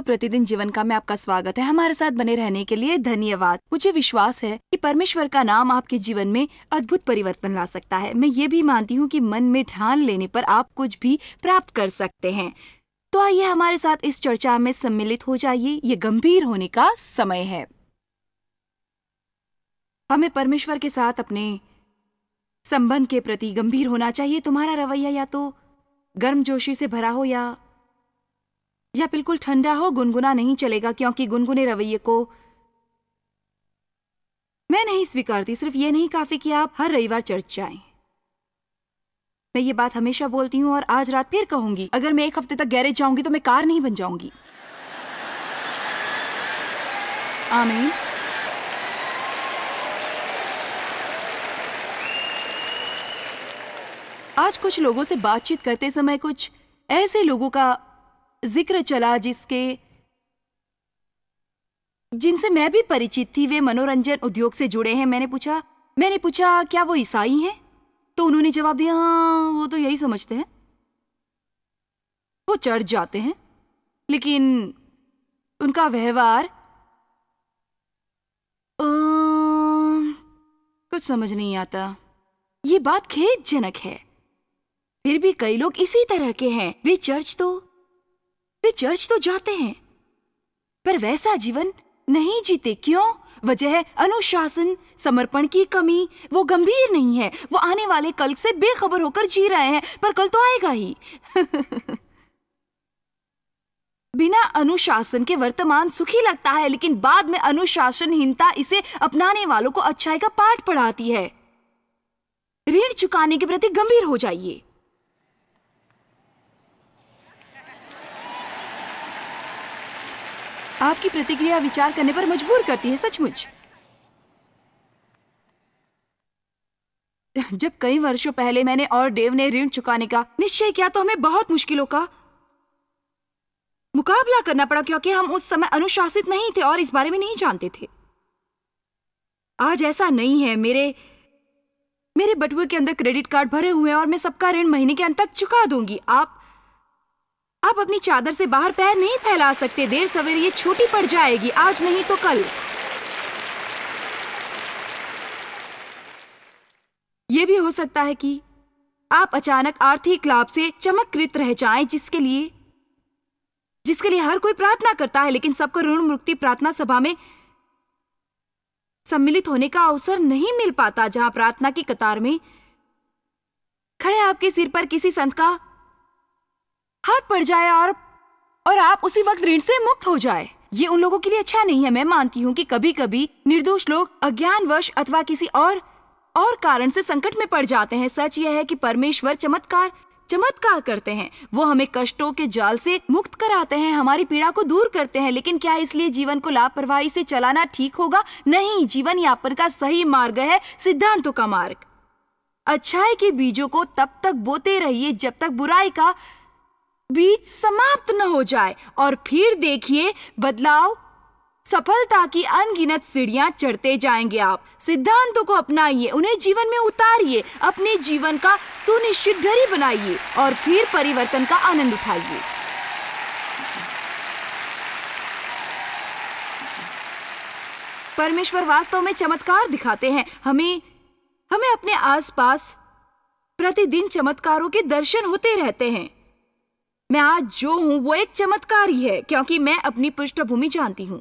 Hello तो प्रतिदिन जीवन का में आपका स्वागत है हमारे साथ बने रहने के लिए धन्यवाद मुझे विश्वास है कि परमेश्वर का नाम आपके जीवन में अद्भुत परिवर्तन ला सकता है मैं ये भी मानती हूँ कि मन में ठान लेने पर आप कुछ भी प्राप्त कर सकते हैं तो आइए हमारे साथ इस चर्चा में सम्मिलित हो जाइए ये गंभीर होने का समय है हमें परमेश्वर के साथ अपने संबंध के प्रति गंभीर होना चाहिए तुम्हारा रवैया या तो गर्मजोशी से भरा हो या या बिल्कुल ठंडा हो गुनगुना नहीं चलेगा क्योंकि गुनगुने रवैये को मैं नहीं स्वीकारती सिर्फ ये नहीं काफी कि आप हर रविवार चर्च जाएं। मैं ये बात हमेशा बोलती हूँ और आज रात फिर कहूंगी अगर मैं एक हफ्ते तक गैरेज जाऊंगी तो मैं कार नहीं बन जाऊंगी आमीन आज कुछ लोगों से बातचीत करते समय कुछ ऐसे लोगों का जिक्र चला जिसके जिनसे मैं भी परिचित थी वे मनोरंजन उद्योग से जुड़े हैं मैंने पूछा मैंने पूछा क्या वो ईसाई हैं तो उन्होंने जवाब दिया हाँ वो तो यही समझते हैं वो चर्च जाते हैं लेकिन उनका व्यवहार कुछ समझ नहीं आता ये बात खेदजनक है फिर भी कई लोग इसी तरह के हैं वे चर्च तो वे चर्च तो जाते हैं पर वैसा जीवन नहीं जीते क्यों वजह अनुशासन समर्पण की कमी वो गंभीर नहीं है वो आने वाले कल से बेखबर होकर जी रहे हैं पर कल तो आएगा ही बिना अनुशासन के वर्तमान सुखी लगता है लेकिन बाद में अनुशासनहीनता इसे अपनाने वालों को अच्छाई का पाठ पढ़ाती है ऋण चुकाने के प्रति गंभीर हो जाइए आपकी प्रतिक्रिया विचार करने पर मजबूर करती है सचमुच जब कई वर्षों पहले मैंने और डेव ने ऋण चुकाने का निश्चय किया तो हमें बहुत मुश्किलों का मुकाबला करना पड़ा क्योंकि हम उस समय अनुशासित नहीं थे और इस बारे में नहीं जानते थे आज ऐसा नहीं है मेरे मेरे बटुए के अंदर क्रेडिट कार्ड भरे हुए हैं और मैं सबका ऋण महीने के अंत तक चुका दूंगी आप आप अपनी चादर से बाहर पैर नहीं फैला सकते देर सवेर ये छोटी पड़ जाएगी आज नहीं तो कल ये भी हो सकता है कि आप अचानक आर्थिक लाभ से चमककृत रह जाएं जिसके लिए जिसके लिए हर कोई प्रार्थना करता है लेकिन सबको ऋण मुक्ति प्रार्थना सभा में सम्मिलित होने का अवसर नहीं मिल पाता जहां प्रार्थना की कतार में खड़े आपके सिर पर किसी संत का हाथ पड़ जाए और और आप उसी वक्त ऋण से मुक्त हो जाए ये उन लोगों के लिए अच्छा नहीं है मैं मानती हूँ कि कभी कभी निर्दोष लोग अज्ञान वश अथवा किसी और और कारण से संकट में पड़ जाते हैं सच यह है कि परमेश्वर चमत्कार चमत्कार करते हैं वो हमें कष्टों के जाल से मुक्त कराते हैं हमारी पीड़ा को दूर करते हैं लेकिन क्या इसलिए जीवन को लापरवाही से चलाना ठीक होगा नहीं जीवन यापन का सही मार्ग है सिद्धांतों का मार्ग अच्छाई के बीजों को तब तक बोते रहिए जब तक बुराई का बीच समाप्त न हो जाए और फिर देखिए बदलाव सफलता की अनगिनत सीढ़ियां चढ़ते जाएंगे आप सिद्धांतों को अपनाइए उन्हें जीवन में उतारिए अपने जीवन का सुनिश्चित ढरी बनाइए और फिर परिवर्तन का आनंद उठाइए परमेश्वर वास्तव में चमत्कार दिखाते हैं हमें हमें अपने आसपास प्रतिदिन चमत्कारों के दर्शन होते रहते हैं मैं आज जो हूँ वो एक चमत्कार ही है क्योंकि मैं अपनी पृष्ठभूमि जानती हूँ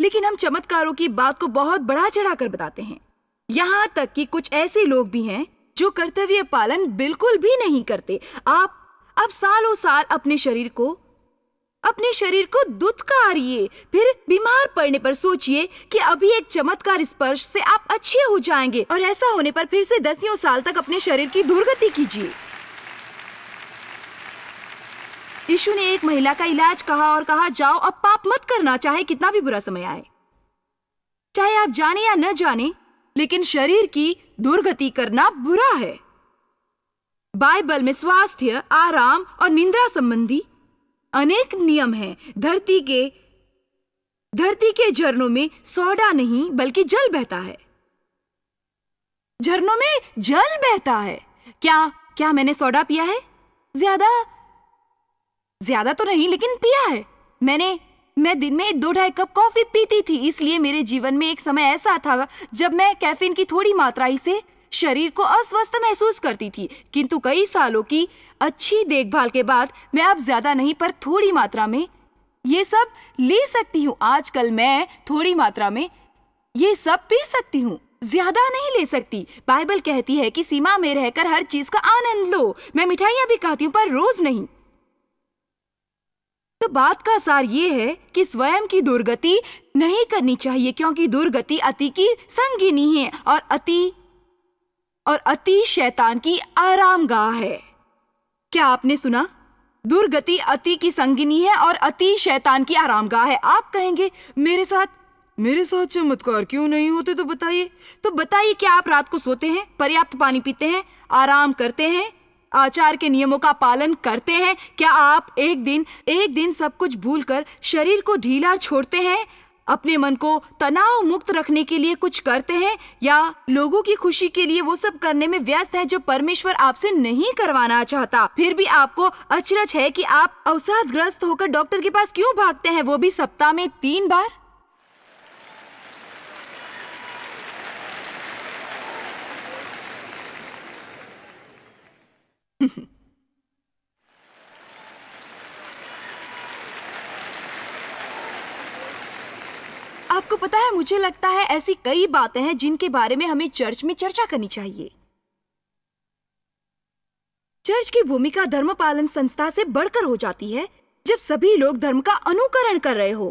लेकिन हम चमत्कारों की बात को बहुत बढ़ा चढ़ाकर बताते हैं यहाँ तक कि कुछ ऐसे लोग भी हैं जो कर्तव्य पालन बिल्कुल भी नहीं करते आप अब सालों साल अपने शरीर को अपने शरीर को दुत्कारिए फिर बीमार पड़ने पर सोचिए कि अभी एक चमत्कार स्पर्श से आप अच्छे हो जाएंगे और ऐसा होने पर फिर से दसियों साल तक अपने शरीर की दुर्गति कीजिए यीशु ने एक महिला का इलाज कहा और कहा जाओ अब पाप मत करना चाहे कितना भी बुरा समय आए चाहे आप जाने या न जाने लेकिन शरीर की दुर्गति करना बुरा है बाइबल में स्वास्थ्य आराम और निंद्रा संबंधी अनेक नियम हैं धरती के धरती के झरनों में सोडा नहीं बल्कि जल बहता है झरनों में जल बहता है क्या क्या मैंने सोडा पिया है ज्यादा ज्यादा तो नहीं लेकिन पिया है मैंने मैं दिन में दो ढाई कप कॉफी पीती थी इसलिए मेरे जीवन में एक समय ऐसा था जब मैं कैफीन की थोड़ी मात्रा ही से शरीर को अस्वस्थ महसूस करती थी किंतु कई सालों की अच्छी देखभाल के बाद मैं अब ज्यादा नहीं पर थोड़ी मात्रा में ये सब ले सकती हूँ आजकल मैं थोड़ी मात्रा में ये सब पी सकती हूँ ज्यादा नहीं ले सकती बाइबल कहती है कि सीमा में रहकर हर चीज का आनंद लो मैं मिठाइयाँ भी खाती हूँ पर रोज नहीं तो बात का सार ये है कि स्वयं की दुर्गति नहीं करनी चाहिए क्योंकि दुर्गति अति की संगिनी है और अति और अति शैतान की आरामगाह है क्या आपने सुना दुर्गति अति की संगिनी है और अति शैतान की आरामगाह है आप कहेंगे मेरे साथ मेरे साथ चमत्कार क्यों नहीं होते तो बताइए तो बताइए क्या आप रात को सोते हैं पर्याप्त पानी पीते हैं आराम करते हैं आचार के नियमों का पालन करते हैं क्या आप एक दिन एक दिन सब कुछ भूलकर शरीर को ढीला छोड़ते हैं अपने मन को तनाव मुक्त रखने के लिए कुछ करते हैं या लोगों की खुशी के लिए वो सब करने में व्यस्त है जो परमेश्वर आपसे नहीं करवाना चाहता फिर भी आपको अचरज है कि आप अवसाद ग्रस्त होकर डॉक्टर के पास क्यों भागते हैं वो भी सप्ताह में तीन बार आपको पता है मुझे लगता है ऐसी कई बातें हैं जिनके बारे में हमें चर्च में चर्चा करनी चाहिए चर्च की भूमिका धर्म पालन संस्था से बढ़कर हो जाती है जब सभी लोग धर्म का अनुकरण कर रहे हो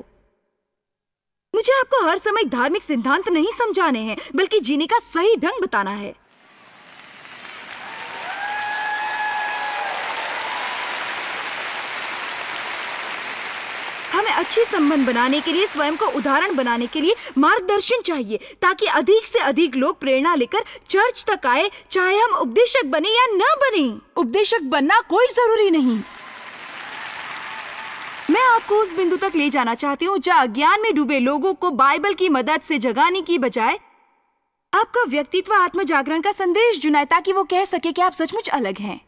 मुझे आपको हर समय धार्मिक सिद्धांत नहीं समझाने हैं बल्कि जीने का सही ढंग बताना है अच्छे संबंध बनाने के लिए स्वयं को उदाहरण बनाने के लिए मार्गदर्शन चाहिए ताकि अधिक से अधिक लोग प्रेरणा लेकर चर्च तक आए चाहे हम उपदेशक बने या न बने उपदेशक बनना कोई जरूरी नहीं मैं आपको उस बिंदु तक ले जाना चाहती हूँ जहाँ अज्ञान में डूबे लोगों को बाइबल की मदद से जगाने की बजाय आपका व्यक्तित्व आत्म जागरण का संदेश जुनाए ताकि वो कह सके कि आप सचमुच अलग हैं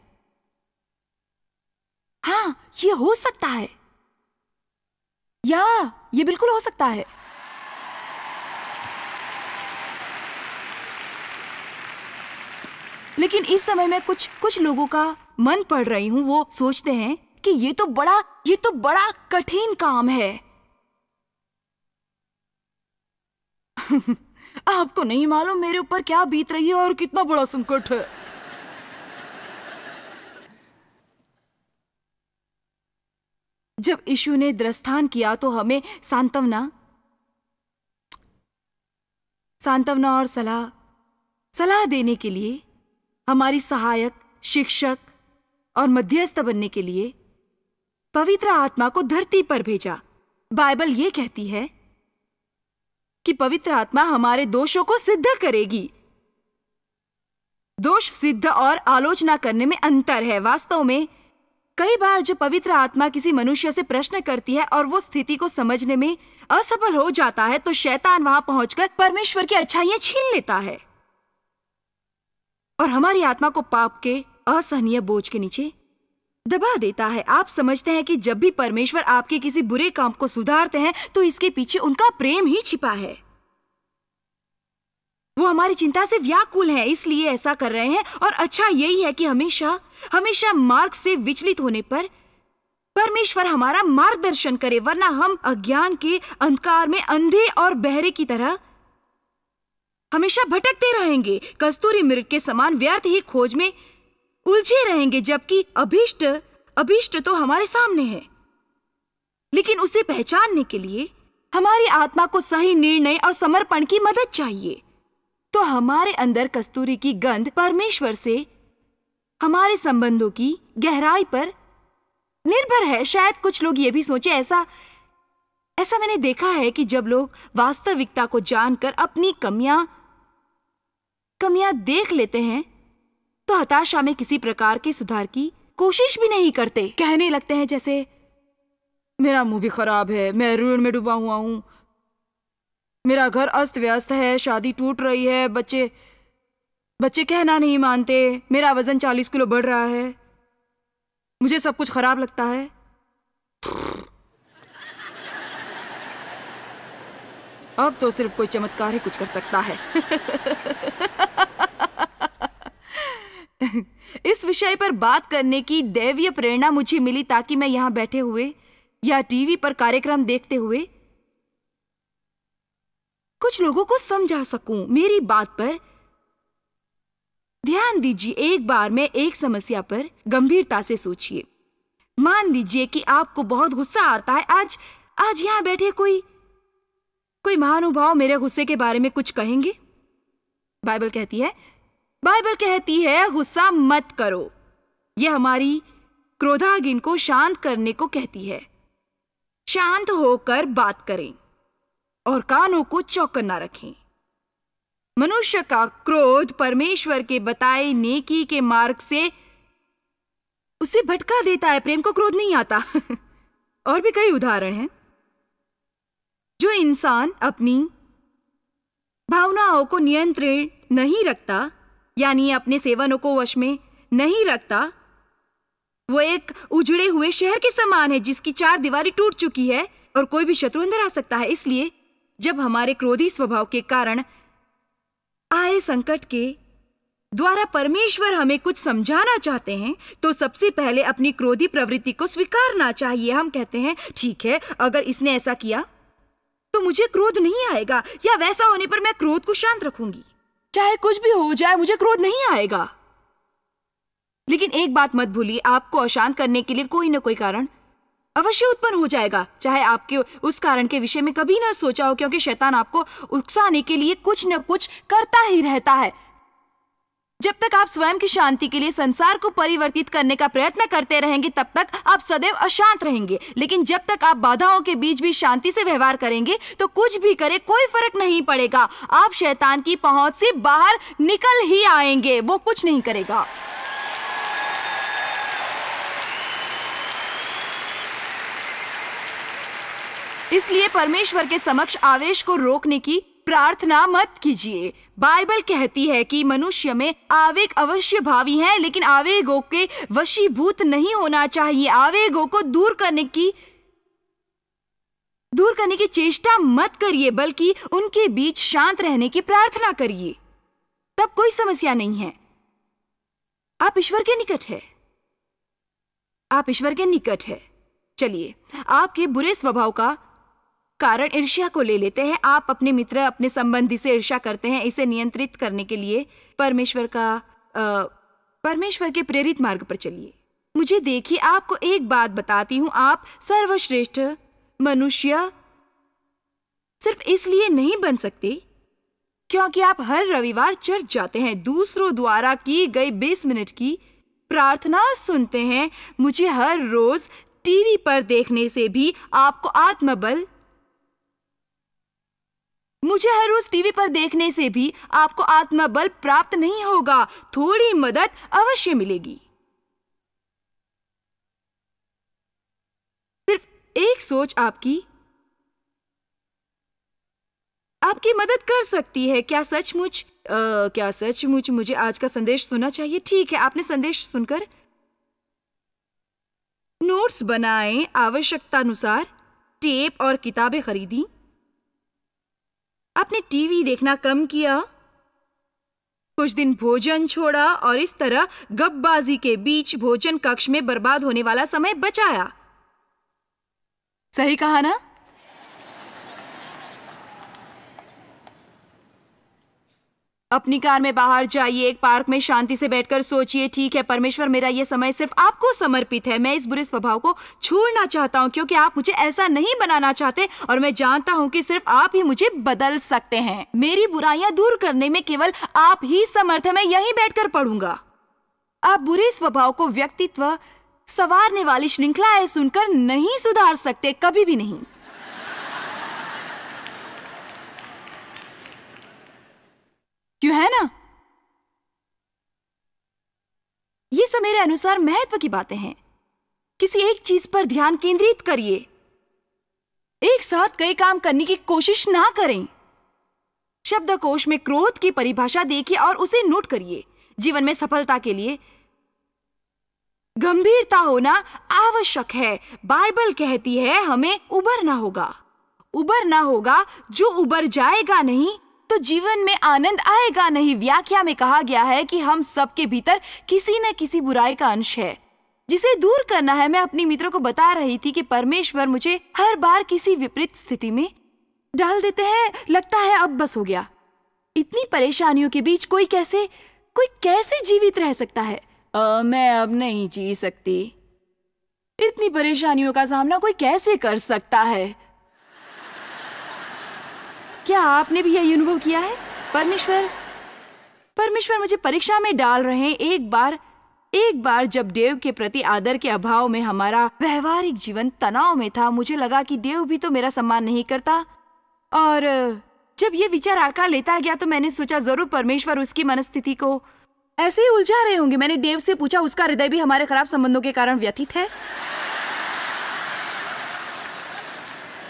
हाँ ये हो सकता है या ये बिल्कुल हो सकता है लेकिन इस समय मैं कुछ कुछ लोगों का मन पढ़ रही हूँ वो सोचते हैं कि ये तो बड़ा ये तो बड़ा कठिन काम है आपको नहीं मालूम मेरे ऊपर क्या बीत रही है और कितना बड़ा संकट है जब ईशु ने दृस्थान किया तो हमें सांत्वना सांत्वना और सलाह सलाह देने के लिए हमारी सहायक शिक्षक और मध्यस्थ बनने के लिए पवित्र आत्मा को धरती पर भेजा बाइबल ये कहती है कि पवित्र आत्मा हमारे दोषों को सिद्ध करेगी दोष सिद्ध और आलोचना करने में अंतर है वास्तव में कई बार जब पवित्र आत्मा किसी मनुष्य से प्रश्न करती है और वो स्थिति को समझने में असफल हो जाता है तो शैतान वहां पहुंचकर परमेश्वर की अच्छाइयां छीन लेता है और हमारी आत्मा को पाप के असहनीय बोझ के नीचे दबा देता है आप समझते हैं कि जब भी परमेश्वर आपके किसी बुरे काम को सुधारते हैं तो इसके पीछे उनका प्रेम ही छिपा है वो हमारी चिंता से व्याकुल हैं इसलिए ऐसा कर रहे हैं और अच्छा यही है कि हमेशा हमेशा मार्ग से विचलित होने पर परमेश्वर हमारा मार्गदर्शन करे वरना हम अज्ञान के अंधकार में अंधे और बहरे की तरह हमेशा भटकते रहेंगे कस्तूरी मृग के समान व्यर्थ ही खोज में उलझे रहेंगे जबकि अभिष्ट अभिष्ट तो हमारे सामने है लेकिन उसे पहचानने के लिए हमारी आत्मा को सही निर्णय और समर्पण की मदद चाहिए तो हमारे अंदर कस्तूरी की गंध परमेश्वर से हमारे संबंधों की गहराई पर निर्भर है शायद कुछ लोग ये भी सोचे ऐसा ऐसा मैंने देखा है कि जब लोग वास्तविकता को जानकर अपनी कमियां कमियां देख लेते हैं तो हताशा में किसी प्रकार के सुधार की कोशिश भी नहीं करते कहने लगते हैं जैसे मेरा मुंह भी खराब है मैं ऋण में डूबा हुआ हूं मेरा घर अस्त व्यस्त है शादी टूट रही है बच्चे बच्चे कहना नहीं मानते मेरा वजन चालीस किलो बढ़ रहा है मुझे सब कुछ खराब लगता है अब तो सिर्फ कोई चमत्कार ही कुछ कर सकता है इस विषय पर बात करने की दैवीय प्रेरणा मुझे मिली ताकि मैं यहाँ बैठे हुए या टीवी पर कार्यक्रम देखते हुए कुछ लोगों को समझा सकूं मेरी बात पर ध्यान दीजिए एक बार में एक समस्या पर गंभीरता से सोचिए मान लीजिए कि आपको बहुत गुस्सा आता है आज आज यहां बैठे कोई कोई महानुभाव मेरे गुस्से के बारे में कुछ कहेंगे बाइबल कहती है बाइबल कहती है गुस्सा मत करो यह हमारी क्रोधागिन को शांत करने को कहती है शांत होकर बात करें और कानों को चौकन्ना रखें मनुष्य का क्रोध परमेश्वर के बताए नेकी के मार्ग से उसे भटका देता है प्रेम को क्रोध नहीं आता और भी कई उदाहरण हैं जो इंसान अपनी भावनाओं को नियंत्रण नहीं रखता यानी अपने सेवनों को वश में नहीं रखता वो एक उजड़े हुए शहर के समान है जिसकी चार दीवारी टूट चुकी है और कोई भी शत्रु अंदर आ सकता है इसलिए जब हमारे क्रोधी स्वभाव के कारण आए संकट के द्वारा परमेश्वर हमें कुछ समझाना चाहते हैं तो सबसे पहले अपनी क्रोधी प्रवृत्ति को स्वीकारना चाहिए हम कहते हैं ठीक है अगर इसने ऐसा किया तो मुझे क्रोध नहीं आएगा या वैसा होने पर मैं क्रोध को शांत रखूंगी चाहे कुछ भी हो जाए मुझे क्रोध नहीं आएगा लेकिन एक बात मत भूलिए आपको अशांत करने के लिए कोई ना कोई कारण अवश्य उत्पन्न हो जाएगा चाहे आपके उस कारण के विषय में कभी ना सोचा हो क्योंकि शैतान आपको उकसाने के लिए कुछ न कुछ करता ही रहता है जब तक आप स्वयं की शांति के लिए संसार को परिवर्तित करने का प्रयत्न करते रहेंगे तब तक आप सदैव अशांत रहेंगे लेकिन जब तक आप बाधाओं के बीच भी शांति से व्यवहार करेंगे तो कुछ भी करे कोई फर्क नहीं पड़ेगा आप शैतान की पहुंच से बाहर निकल ही आएंगे वो कुछ नहीं करेगा इसलिए परमेश्वर के समक्ष आवेश को रोकने की प्रार्थना मत कीजिए बाइबल कहती है कि मनुष्य में आवेग अवश्य भावी है लेकिन आवेगों के वशीभूत नहीं होना चाहिए आवेगों को दूर करने की दूर करने की चेष्टा मत करिए बल्कि उनके बीच शांत रहने की प्रार्थना करिए तब कोई समस्या नहीं है आप ईश्वर के निकट है आप ईश्वर के निकट है चलिए आपके बुरे स्वभाव का कारण ईर्ष्या को ले लेते हैं आप अपने मित्र अपने संबंधी से ईर्ष्या करते हैं इसे नियंत्रित करने के लिए परमेश्वर का आ, परमेश्वर के प्रेरित मार्ग पर चलिए मुझे देखिए आपको एक बात बताती हूँ आप सर्वश्रेष्ठ मनुष्य सिर्फ इसलिए नहीं बन सकते क्योंकि आप हर रविवार चर्च जाते हैं दूसरों द्वारा की गई बीस मिनट की प्रार्थना सुनते हैं मुझे हर रोज टीवी पर देखने से भी आपको आत्मबल मुझे हर रोज टीवी पर देखने से भी आपको आत्मबल प्राप्त नहीं होगा थोड़ी मदद अवश्य मिलेगी सिर्फ एक सोच आपकी आपकी मदद कर सकती है क्या सचमुच क्या सचमुच मुझे आज का संदेश सुनना चाहिए ठीक है आपने संदेश सुनकर नोट्स बनाएं आवश्यकतानुसार टेप और किताबें खरीदी आपने टीवी देखना कम किया कुछ दिन भोजन छोड़ा और इस तरह गपबाजी के बीच भोजन कक्ष में बर्बाद होने वाला समय बचाया सही कहा ना अपनी कार में बाहर जाइए एक पार्क में शांति से बैठकर सोचिए ठीक है परमेश्वर मेरा ये समय सिर्फ आपको समर्पित है मैं इस बुरे स्वभाव को छोड़ना चाहता हूँ क्योंकि आप मुझे ऐसा नहीं बनाना चाहते और मैं जानता हूँ कि सिर्फ आप ही मुझे बदल सकते हैं मेरी बुराइयां दूर करने में केवल आप ही समर्थ है मैं बैठ कर पढ़ूंगा आप बुरे स्वभाव को व्यक्तित्व सवारने वाली श्रृंखला है सुनकर नहीं सुधार सकते कभी भी नहीं क्यों है ना ये सब मेरे अनुसार महत्व की बातें हैं किसी एक चीज पर ध्यान केंद्रित करिए एक साथ कई काम करने की कोशिश ना करें शब्दकोश में क्रोध की परिभाषा देखिए और उसे नोट करिए जीवन में सफलता के लिए गंभीरता होना आवश्यक है बाइबल कहती है हमें उबरना होगा उबरना होगा जो उबर जाएगा नहीं तो जीवन में आनंद आएगा नहीं व्याख्या में कहा गया है कि हम सबके भीतर किसी न किसी बुराई का अंश है जिसे दूर करना है मैं अपने मित्रों को बता रही थी कि परमेश्वर मुझे हर बार किसी विपरीत स्थिति में डाल देते हैं लगता है अब बस हो गया इतनी परेशानियों के बीच कोई कैसे कोई कैसे जीवित रह सकता है आ, मैं अब नहीं जी सकती इतनी परेशानियों का सामना कोई कैसे कर सकता है क्या आपने भी यह अनुभव किया है परमेश्वर परमेश्वर मुझे परीक्षा में डाल रहे हैं एक बार एक बार जब देव के प्रति आदर के अभाव में हमारा व्यवहारिक जीवन तनाव में था मुझे लगा कि देव भी तो मेरा सम्मान नहीं करता और जब ये विचार आकार लेता गया तो मैंने सोचा जरूर परमेश्वर उसकी मनस्थिति को ऐसे ही उलझा रहे होंगे मैंने देव से पूछा उसका हृदय भी हमारे खराब संबंधों के कारण व्यथित है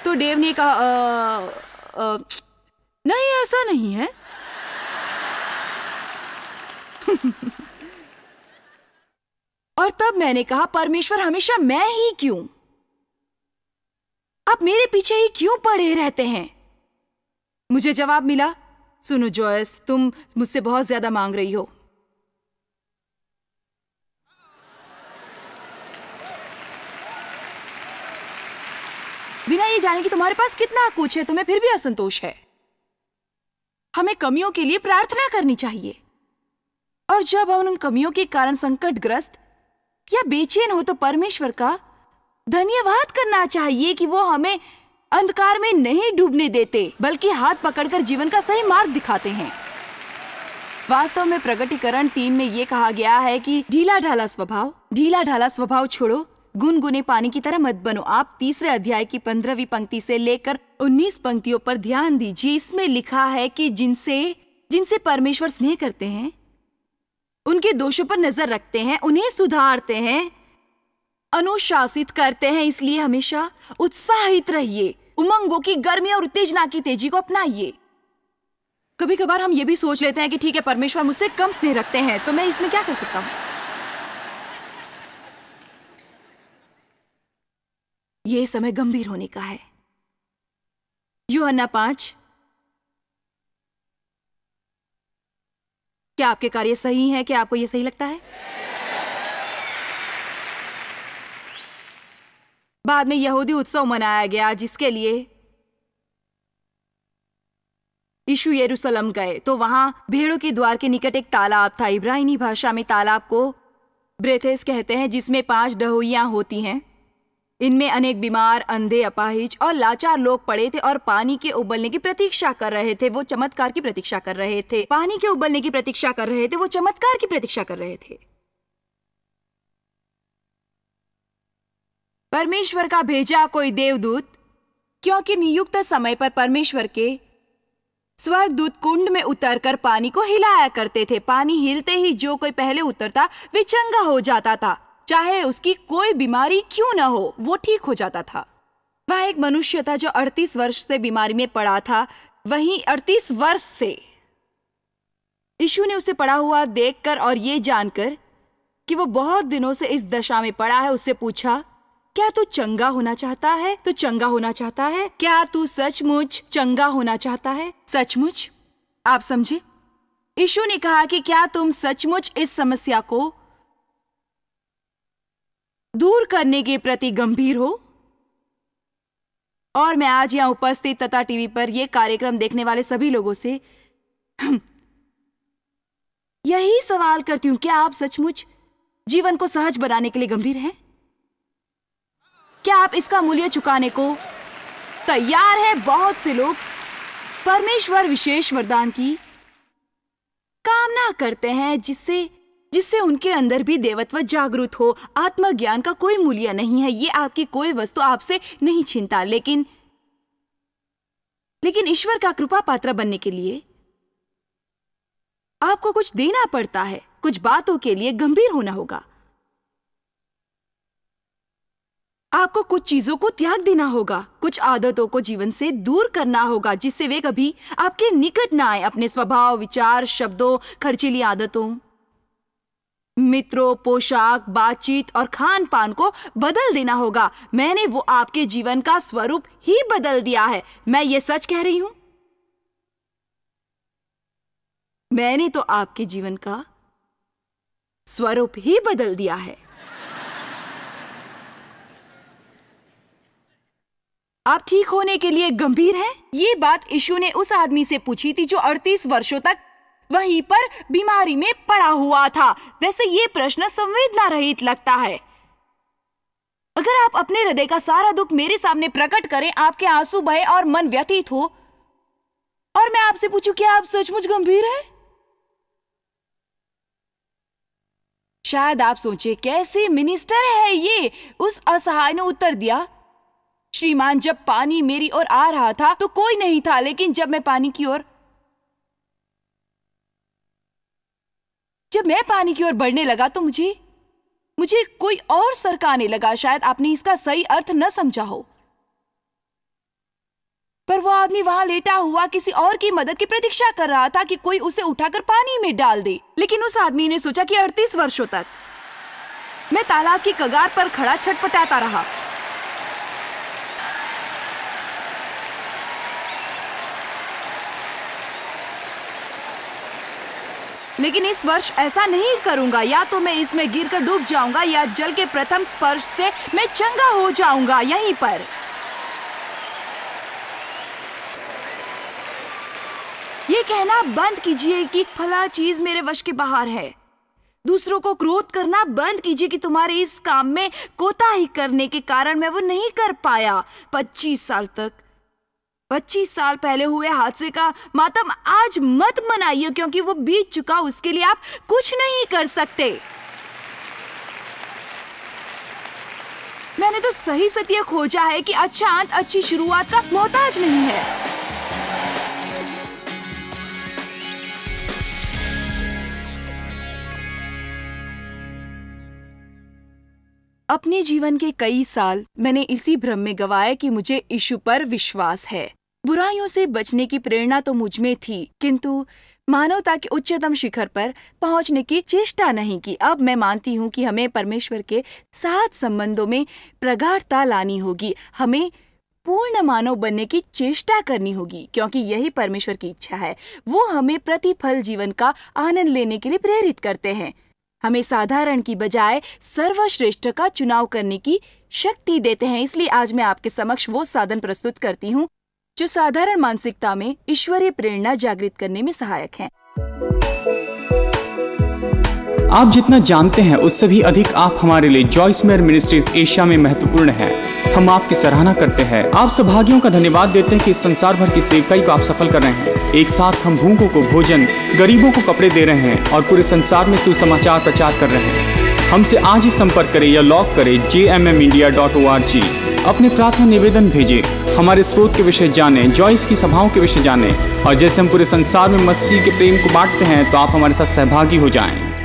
तो देव ने कहा आ... आ, नहीं ऐसा नहीं है और तब मैंने कहा परमेश्वर हमेशा मैं ही क्यों आप मेरे पीछे ही क्यों पड़े रहते हैं मुझे जवाब मिला सुनो जॉयस तुम मुझसे बहुत ज्यादा मांग रही हो नहीं जाने कि तुम्हारे पास कितना कुछ है तुम्हें फिर भी असंतोष है हमें कमियों के लिए प्रार्थना करनी चाहिए और जब हम उन कमियों के कारण संकटग्रस्त या बेचैन हो तो परमेश्वर का धन्यवाद करना चाहिए कि वो हमें अंधकार में नहीं डूबने देते बल्कि हाथ पकड़कर जीवन का सही मार्ग दिखाते हैं वास्तव में प्रगटीकरण तीन में ये कहा गया है कि ढीला ढाला स्वभाव ढीला ढाला स्वभाव छोड़ो गुनगुने पानी की तरह मत बनो आप तीसरे अध्याय की पंद्रहवीं पंक्ति से लेकर उन्नीस पंक्तियों पर ध्यान दीजिए इसमें लिखा है कि जिनसे जिनसे परमेश्वर स्नेह करते हैं उनके दोषों पर नजर रखते हैं उन्हें सुधारते हैं अनुशासित करते हैं इसलिए हमेशा उत्साहित रहिए उमंगों की गर्मी और उत्तेजना की तेजी को अपनाइए कभी कभार हम ये भी सोच लेते हैं कि ठीक है परमेश्वर मुझसे कम स्नेह रखते हैं तो मैं इसमें क्या कर सकता हूँ यह समय गंभीर होने का है यू अन्ना पांच क्या आपके कार्य सही हैं? क्या आपको यह सही लगता है बाद में यहूदी उत्सव मनाया गया जिसके लिए यीशु यरूशलेम गए तो वहां भेड़ों के द्वार के निकट एक तालाब था इब्राहिनी भाषा में तालाब को ब्रेथेस कहते हैं जिसमें पांच डहोइयां होती हैं इनमें अनेक बीमार अंधे अपाहिज और लाचार लोग पड़े थे और पानी के उबलने की प्रतीक्षा कर रहे थे वो चमत्कार की प्रतीक्षा कर रहे थे पानी के उबलने की प्रतीक्षा कर रहे थे वो चमत्कार की प्रतीक्षा कर रहे थे परमेश्वर का भेजा कोई देवदूत क्योंकि नियुक्त समय पर परमेश्वर के दूत कुंड में उतरकर पानी को हिलाया करते थे पानी हिलते ही जो कोई पहले उतरता वे चंगा हो जाता था चाहे उसकी कोई बीमारी क्यों न हो वो ठीक हो जाता था वह एक मनुष्य था जो 38 वर्ष से बीमारी में पड़ा था वहीं 38 वर्ष से यीशु ने उसे पड़ा हुआ देखकर और ये जानकर कि वो बहुत दिनों से इस दशा में पड़ा है उससे पूछा क्या तू चंगा होना चाहता है तू चंगा होना चाहता है क्या तू सचमुच चंगा होना चाहता है सचमुच आप समझे यीशु ने कहा कि क्या तुम सचमुच इस समस्या को दूर करने के प्रति गंभीर हो और मैं आज यहां उपस्थित तथा टीवी पर यह कार्यक्रम देखने वाले सभी लोगों से यही सवाल करती हूं क्या आप सचमुच जीवन को सहज बनाने के लिए गंभीर हैं क्या आप इसका मूल्य चुकाने को तैयार है बहुत से लोग परमेश्वर विशेष वरदान की कामना करते हैं जिससे जिससे उनके अंदर भी देवत्व जागृत हो आत्मज्ञान का कोई मूल्य नहीं है ये आपकी कोई वस्तु आपसे नहीं छीनता लेकिन लेकिन ईश्वर का कृपा पात्र बनने के लिए आपको कुछ देना पड़ता है कुछ बातों के लिए गंभीर होना होगा आपको कुछ चीजों को त्याग देना होगा कुछ आदतों को जीवन से दूर करना होगा जिससे वे कभी आपके निकट ना आए अपने स्वभाव विचार शब्दों खर्चीली आदतों मित्रों पोशाक बातचीत और खान पान को बदल देना होगा मैंने वो आपके जीवन का स्वरूप ही बदल दिया है मैं ये सच कह रही हूं मैंने तो आपके जीवन का स्वरूप ही बदल दिया है आप ठीक होने के लिए गंभीर हैं? ये बात यशु ने उस आदमी से पूछी थी जो 38 वर्षों तक वहीं पर बीमारी में पड़ा हुआ था वैसे ये प्रश्न संवेदना रहित लगता है अगर आप अपने हृदय का सारा दुख मेरे सामने प्रकट करें आपके आंसू बहे और मन व्यतीत हो और मैं आपसे पूछूं क्या आप सचमुच गंभीर हैं शायद आप सोचे कैसे मिनिस्टर है ये उस असहाय ने उत्तर दिया श्रीमान जब पानी मेरी ओर आ रहा था तो कोई नहीं था लेकिन जब मैं पानी की ओर जब मैं पानी की ओर बढ़ने लगा तो मुझे मुझे कोई और सरकाने लगा शायद आपने इसका सही अर्थ न समझा हो पर वो आदमी वहां लेटा हुआ किसी और की मदद की प्रतीक्षा कर रहा था कि कोई उसे उठाकर पानी में डाल दे लेकिन उस आदमी ने सोचा कि अड़तीस वर्षों तक मैं तालाब की कगार पर खड़ा छटपटाता रहा लेकिन इस वर्ष ऐसा नहीं करूंगा या तो मैं इसमें गिर कर डूब जाऊंगा या जल के प्रथम स्पर्श से मैं चंगा हो जाऊंगा यहीं पर ये कहना बंद कीजिए कि फला चीज मेरे वश के बाहर है दूसरों को क्रोध करना बंद कीजिए कि तुम्हारे इस काम में कोताही करने के कारण मैं वो नहीं कर पाया पच्चीस साल तक पच्चीस साल पहले हुए हादसे का मातम आज मत मनाइए क्योंकि वो बीत चुका उसके लिए आप कुछ नहीं कर सकते मैंने तो सही सत्य खोजा है कि अच्छा अंत अच्छी शुरुआत का मोहताज नहीं है अपने जीवन के कई साल मैंने इसी भ्रम में गवाया कि मुझे यीशु पर विश्वास है बुराइयों से बचने की प्रेरणा तो मुझ में थी किंतु मानवता के उच्चतम शिखर पर पहुंचने की चेष्टा नहीं की अब मैं मानती हूँ कि हमें परमेश्वर के साथ संबंधों में प्रगाढ़ता लानी होगी हमें पूर्ण मानव बनने की चेष्टा करनी होगी क्योंकि यही परमेश्वर की इच्छा है वो हमें प्रतिफल जीवन का आनंद लेने के लिए प्रेरित करते हैं हमें साधारण की बजाय सर्वश्रेष्ठ का चुनाव करने की शक्ति देते हैं इसलिए आज मैं आपके समक्ष वो साधन प्रस्तुत करती हूँ जो साधारण मानसिकता में ईश्वरीय प्रेरणा जागृत करने में सहायक हैं। आप जितना जानते हैं उससे भी अधिक आप हमारे लिए जॉइस मेयर मिनिस्ट्रीज एशिया में महत्वपूर्ण है हम आपकी सराहना करते हैं आप सौभाग्यों का धन्यवाद देते हैं कि संसार भर की सेवकाई को आप सफल कर रहे हैं एक साथ हम भूखों को भोजन गरीबों को कपड़े दे रहे हैं और पूरे संसार में सुसमाचार प्रचार कर रहे हैं हमसे आज ही संपर्क करें या लॉग करें J M M India dot O R G अपने प्रार्थना निवेदन भेजें हमारे स्रोत के विषय जानें जॉइस की सभाओं के विषय जानें और जैसे हम पूरे संसार में मसीह के प्रेम को बांटते हैं तो आप हमारे साथ सहभागी हो जाएं